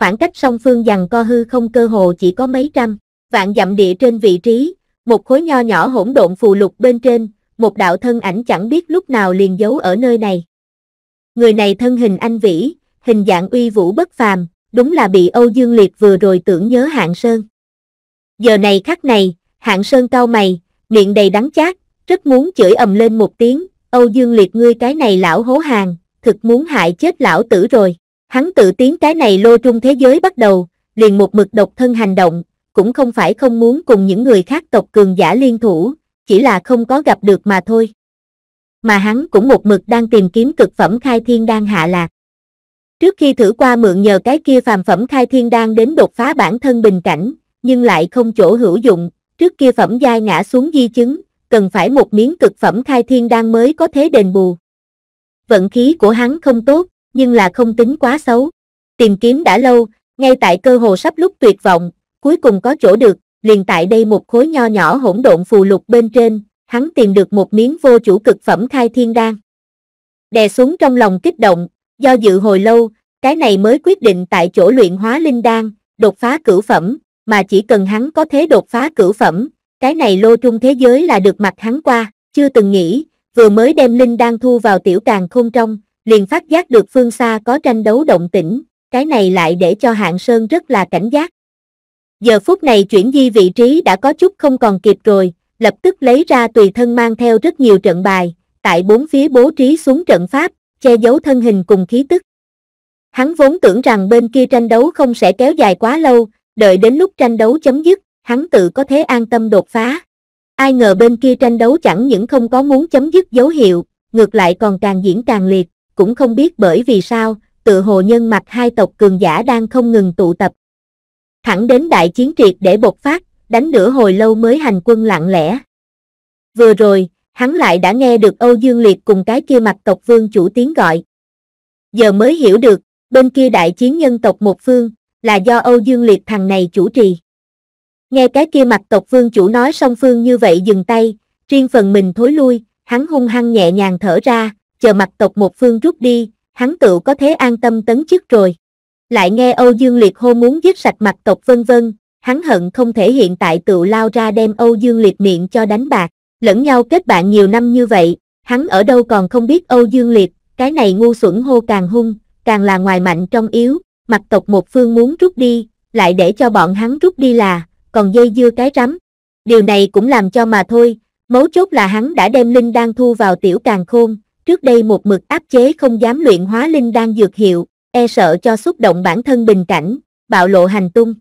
khoảng cách song phương giằng co hư không cơ hồ chỉ có mấy trăm, vạn dặm địa trên vị trí, một khối nho nhỏ hỗn độn phù lục bên trên, một đạo thân ảnh chẳng biết lúc nào liền giấu ở nơi này. Người này thân hình anh vĩ, hình dạng uy vũ bất phàm, đúng là bị Âu Dương Liệt vừa rồi tưởng nhớ Hạng Sơn. Giờ này khắc này, Hạng Sơn cau mày, miệng đầy đắng chát, rất muốn chửi ầm lên một tiếng, Âu Dương Liệt ngươi cái này lão hố hàng, thực muốn hại chết lão tử rồi. Hắn tự tiến cái này lô trung thế giới bắt đầu, liền một mực độc thân hành động, cũng không phải không muốn cùng những người khác tộc cường giả liên thủ, chỉ là không có gặp được mà thôi. Mà hắn cũng một mực đang tìm kiếm cực phẩm khai thiên đan hạ lạc. Trước khi thử qua mượn nhờ cái kia phàm phẩm khai thiên đan đến đột phá bản thân bình cảnh, nhưng lại không chỗ hữu dụng, trước kia phẩm giai ngã xuống di chứng, cần phải một miếng cực phẩm khai thiên đan mới có thế đền bù. Vận khí của hắn không tốt, nhưng là không tính quá xấu. Tìm kiếm đã lâu, ngay tại cơ hồ sắp lúc tuyệt vọng, cuối cùng có chỗ được, liền tại đây một khối nho nhỏ hỗn độn phù lục bên trên, hắn tìm được một miếng vô chủ cực phẩm khai thiên đan. Đè xuống trong lòng kích động, do dự hồi lâu, cái này mới quyết định tại chỗ luyện hóa linh đan, đột phá cửu phẩm, mà chỉ cần hắn có thế đột phá cửu phẩm, cái này lô trung thế giới là được mặt hắn qua, chưa từng nghĩ, vừa mới đem linh đan thu vào tiểu càng khôn trong, liền phát giác được phương xa có tranh đấu động tĩnh, cái này lại để cho hạng sơn rất là cảnh giác. Giờ phút này chuyển di vị trí đã có chút không còn kịp rồi, lập tức lấy ra tùy thân mang theo rất nhiều trận bài, tại bốn phía bố trí xuống trận pháp, che giấu thân hình cùng khí tức. Hắn vốn tưởng rằng bên kia tranh đấu không sẽ kéo dài quá lâu, đợi đến lúc tranh đấu chấm dứt, hắn tự có thế an tâm đột phá. Ai ngờ bên kia tranh đấu chẳng những không có muốn chấm dứt dấu hiệu, ngược lại còn càng diễn càng liệt cũng không biết bởi vì sao, tự hồ nhân mạch hai tộc cường giả đang không ngừng tụ tập. Thẳng đến đại chiến triệt để bộc phát, đánh nửa hồi lâu mới hành quân lặng lẽ. Vừa rồi, hắn lại đã nghe được Âu Dương Liệt cùng cái kia mặt tộc vương chủ tiếng gọi. Giờ mới hiểu được, bên kia đại chiến nhân tộc một phương, là do Âu Dương Liệt thằng này chủ trì. Nghe cái kia mặt tộc vương chủ nói song phương như vậy dừng tay, riêng phần mình thối lui, hắn hung hăng nhẹ nhàng thở ra, chờ mặt tộc một phương rút đi, hắn tự có thế an tâm tấn chức rồi. Lại nghe Âu Dương Liệt hô muốn giết sạch mặt tộc vân vân, hắn hận không thể hiện tại tự lao ra đem Âu Dương Liệt miệng cho đánh bạc, lẫn nhau kết bạn nhiều năm như vậy, hắn ở đâu còn không biết Âu Dương Liệt, cái này ngu xuẩn hô càng hung, càng là ngoài mạnh trong yếu, mặt tộc một phương muốn rút đi, lại để cho bọn hắn rút đi là, còn dây dưa cái rắm. Điều này cũng làm cho mà thôi, mấu chốt là hắn đã đem linh đang thu vào tiểu càng khôn, trước đây một mực áp chế không dám luyện hóa linh đan dược hiệu, e sợ cho xúc động bản thân bình cảnh, bạo lộ hành tung.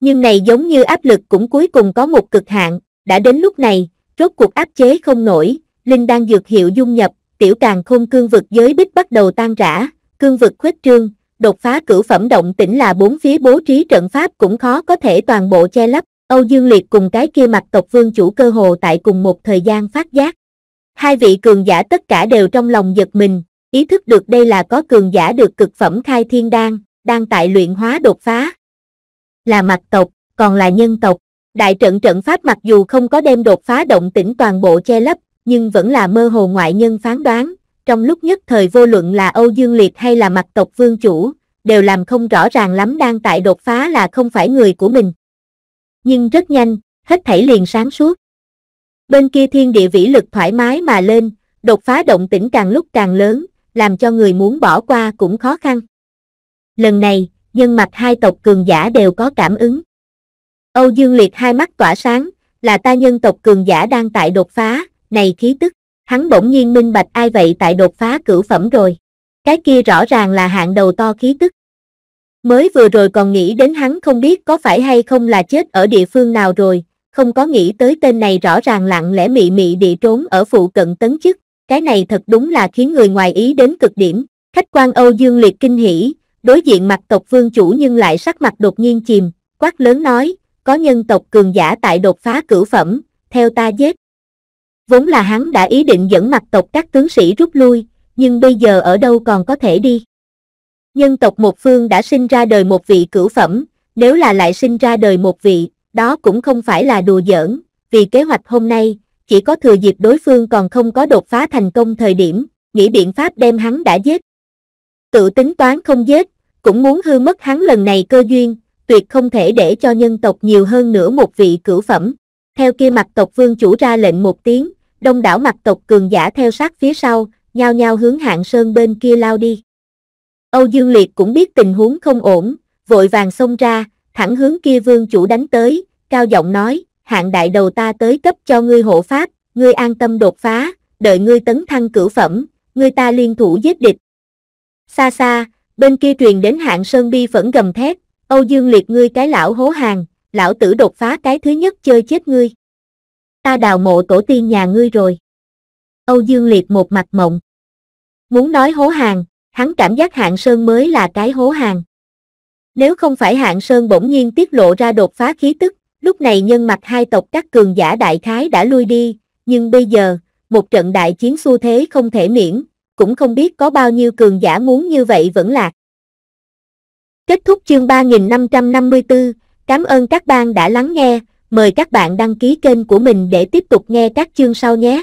Nhưng này giống như áp lực cũng cuối cùng có một cực hạn, đã đến lúc này, rốt cuộc áp chế không nổi, linh đan dược hiệu dung nhập, tiểu càng không cương vực giới bích bắt đầu tan rã, cương vực khuếch trương, đột phá cửu phẩm động tĩnh là bốn phía bố trí trận pháp cũng khó có thể toàn bộ che lấp, Âu Dương Liệt cùng cái kia mặt tộc vương chủ cơ hồ tại cùng một thời gian phát giác. Hai vị cường giả tất cả đều trong lòng giật mình, ý thức được đây là có cường giả được cực phẩm khai thiên đan, đang tại luyện hóa đột phá. Là mặt tộc, còn là nhân tộc, đại trận trận pháp mặc dù không có đem đột phá động tĩnh toàn bộ che lấp, nhưng vẫn là mơ hồ ngoại nhân phán đoán, trong lúc nhất thời vô luận là Âu Dương Liệt hay là mặt tộc vương chủ, đều làm không rõ ràng lắm đang tại đột phá là không phải người của mình. Nhưng rất nhanh, hết thảy liền sáng suốt. Bên kia thiên địa vĩ lực thoải mái mà lên, đột phá động tĩnh càng lúc càng lớn, làm cho người muốn bỏ qua cũng khó khăn. Lần này, nhân mạch hai tộc cường giả đều có cảm ứng. Âu Dương Liệt hai mắt tỏa sáng, là ta nhân tộc cường giả đang tại đột phá, này khí tức, hắn bỗng nhiên minh bạch ai vậy tại đột phá cửu phẩm rồi. Cái kia rõ ràng là hạng đầu to khí tức. Mới vừa rồi còn nghĩ đến hắn không biết có phải hay không là chết ở địa phương nào rồi, không có nghĩ tới tên này rõ ràng lặng lẽ mị mị địa trốn ở phụ cận tấn chức, cái này thật đúng là khiến người ngoài ý đến cực điểm. Khách quan Âu Dương Liệt kinh hỉ, đối diện mặt tộc vương chủ nhưng lại sắc mặt đột nhiên chìm, quát lớn nói, có nhân tộc cường giả tại đột phá cửu phẩm, theo ta giết. Vốn là hắn đã ý định dẫn mặt tộc các tướng sĩ rút lui, nhưng bây giờ ở đâu còn có thể đi. Nhân tộc một phương đã sinh ra đời một vị cửu phẩm, nếu là lại sinh ra đời một vị, đó cũng không phải là đùa giỡn, vì kế hoạch hôm nay, chỉ có thừa dịp đối phương còn không có đột phá thành công thời điểm, nghĩ biện pháp đem hắn đã giết. Tự tính toán không giết, cũng muốn hư mất hắn lần này cơ duyên, tuyệt không thể để cho nhân tộc nhiều hơn nữa một vị cửu phẩm. Theo kia mặt tộc vương chủ ra lệnh một tiếng, đông đảo mặt tộc cường giả theo sát phía sau, nhao nhao hướng hạng sơn bên kia lao đi. Âu Dương Liệt cũng biết tình huống không ổn, vội vàng xông ra, thẳng hướng kia vương chủ đánh tới, cao giọng nói, hạng đại đầu ta tới cấp cho ngươi hộ pháp, ngươi an tâm đột phá, đợi ngươi tấn thăng cửu phẩm, ngươi ta liên thủ giết địch. Xa xa, bên kia truyền đến hạng sơn bi phẫn gầm thét, Âu Dương liệt ngươi cái lão hố hàng, lão tử đột phá cái thứ nhất chơi chết ngươi. Ta đào mộ tổ tiên nhà ngươi rồi. Âu Dương liệt một mặt mộng. Muốn nói hố hàng, hắn cảm giác hạng sơn mới là cái hố hàng. Nếu không phải hạng sơn bỗng nhiên tiết lộ ra đột phá khí tức, Lúc này nhân mặt hai tộc các cường giả đại khái đã lui đi, nhưng bây giờ, một trận đại chiến xu thế không thể miễn, cũng không biết có bao nhiêu cường giả muốn như vậy vẫn lạc. Kết thúc chương 3554, cảm ơn các bạn đã lắng nghe, mời các bạn đăng ký kênh của mình để tiếp tục nghe các chương sau nhé.